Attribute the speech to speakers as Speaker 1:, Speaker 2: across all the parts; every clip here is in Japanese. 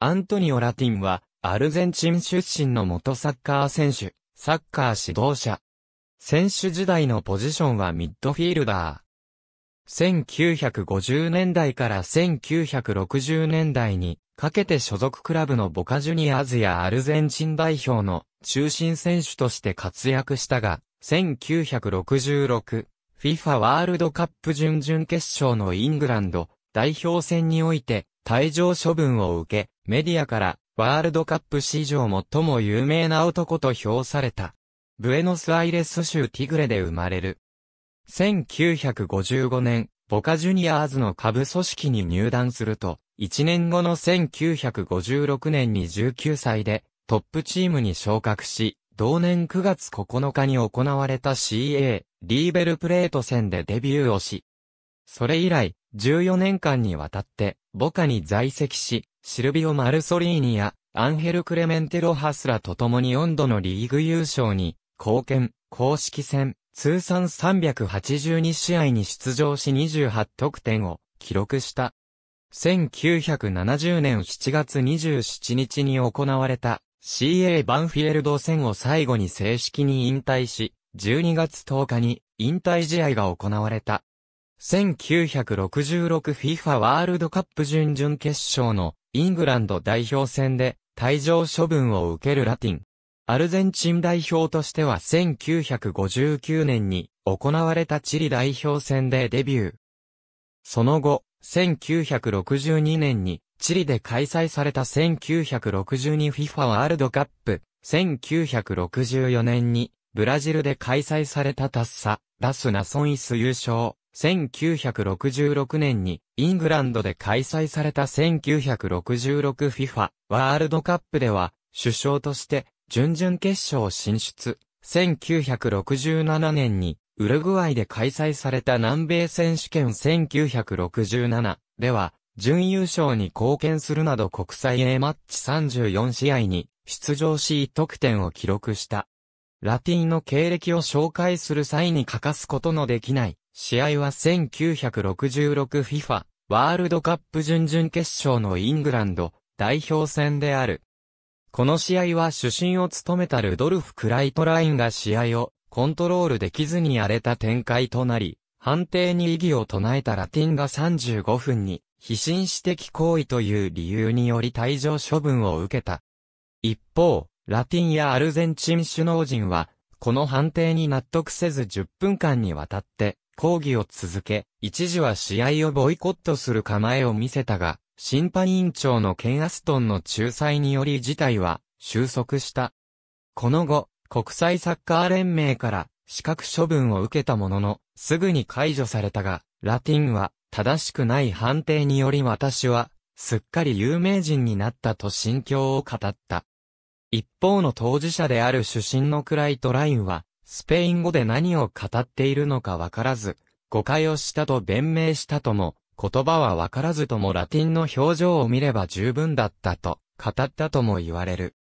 Speaker 1: アントニオ・ラティンは、アルゼンチン出身の元サッカー選手、サッカー指導者。選手時代のポジションはミッドフィールダー。1950年代から1960年代にかけて所属クラブのボカジュニアーズやアルゼンチン代表の中心選手として活躍したが、1966、FIFA ワールドカップ準々決勝のイングランド代表戦において退場処分を受け、メディアから、ワールドカップ史上最も有名な男と評された。ブエノスアイレス州ティグレで生まれる。1955年、ボカジュニアーズの下部組織に入団すると、1年後の1956年に19歳で、トップチームに昇格し、同年9月9日に行われた CA、リーベルプレート戦でデビューをし、それ以来、14年間にわたって、ボカに在籍し、シルビオ・マルソリーニやアンヘル・クレメンテ・ロハスらと共に4度のリーグ優勝に貢献、公式戦、通算382試合に出場し28得点を記録した。1970年7月27日に行われた CA バンフィエルド戦を最後に正式に引退し、12月10日に引退試合が行われた。1966FIFA ワールドカップ準々決勝のイングランド代表戦で退場処分を受けるラティン。アルゼンチン代表としては1959年に行われたチリ代表戦でデビュー。その後、1962年にチリで開催された 1962FIFA ワールドカップ、1964年にブラジルで開催されたタッサ、ラスナソンイス優勝、1966年にイングランドで開催された 1966FIFA ワールドカップでは首相として準々決勝進出。1967年にウルグアイで開催された南米選手権1967では準優勝に貢献するなど国際 A マッチ34試合に出場し得点を記録した。ラティンの経歴を紹介する際に欠かすことのできない試合は 1966FIFA ワールドカップ準々決勝のイングランド代表戦である。この試合は主審を務めたルドルフ・クライトラインが試合をコントロールできずに荒れた展開となり、判定に異議を唱えたラティンが35分に、非紳士的行為という理由により退場処分を受けた。一方、ラティンやアルゼンチン首脳陣は、この判定に納得せず10分間にわたって、抗議を続け、一時は試合をボイコットする構えを見せたが、審判委員長のケン・アストンの仲裁により事態は収束した。この後、国際サッカー連盟から資格処分を受けたものの、すぐに解除されたが、ラティンは正しくない判定により私は、すっかり有名人になったと心境を語った。一方の当事者である主審のクライトラインは、スペイン語で何を語っているのかわからず、誤解をしたと弁明したとも、言葉はわからずともラティンの表情を見れば十分だったと、語ったとも言われる。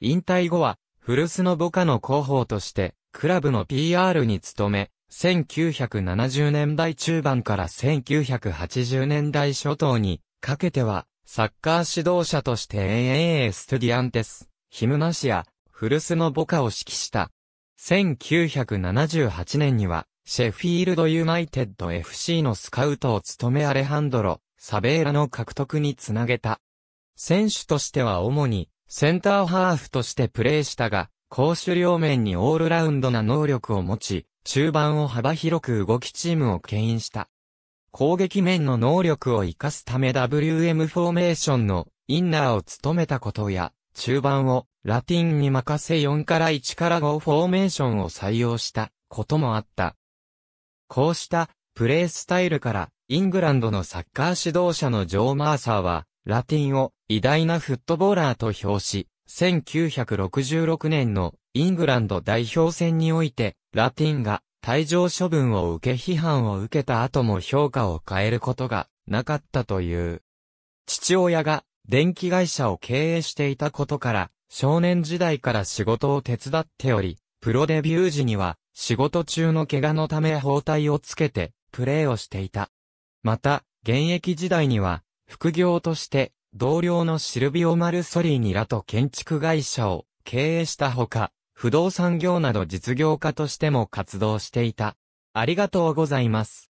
Speaker 1: 引退後は、古巣の母家の広報として、クラブの PR に努め、1970年代中盤から1980年代初頭にかけては、サッカー指導者として AA ストディアンテス、ヒムナシア、古巣の母家を指揮した1978年には、シェフィールドユナイテッド FC のスカウトを務めアレハンドロ、サベーラの獲得につなげた。選手としては主に、センターハーフとしてプレーしたが、攻守両面にオールラウンドな能力を持ち、中盤を幅広く動きチームを牽引した。攻撃面の能力を活かすため WM フォーメーションのインナーを務めたことや、中盤をラティンに任せ4から1から5フォーメーションを採用したこともあった。こうしたプレースタイルからイングランドのサッカー指導者のジョー・マーサーはラティンを偉大なフットボーラーと評し、1966年のイングランド代表戦においてラティンが退場処分を受け批判を受けた後も評価を変えることがなかったという。父親が電気会社を経営していたことから、少年時代から仕事を手伝っており、プロデビュー時には、仕事中の怪我のため包帯をつけて、プレーをしていた。また、現役時代には、副業として、同僚のシルビオ・マルソリーニらと建築会社を経営したほか、不動産業など実業家としても活動していた。ありがとうございます。